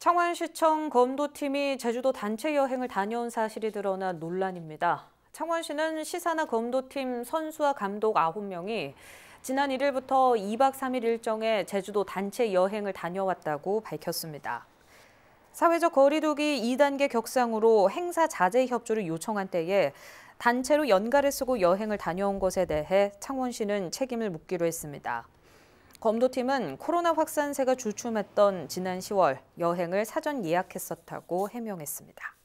창원시청 검도팀이 제주도 단체 여행을 다녀온 사실이 드러나 논란입니다. 창원시는 시사나 검도팀 선수와 감독 9명이 지난 1일부터 2박 3일 일정에 제주도 단체 여행을 다녀왔다고 밝혔습니다. 사회적 거리두기 2단계 격상으로 행사 자제 협조를 요청한 때에 단체로 연가를 쓰고 여행을 다녀온 것에 대해 창원시는 책임을 묻기로 했습니다. 검도팀은 코로나 확산세가 주춤했던 지난 10월 여행을 사전 예약했었다고 해명했습니다.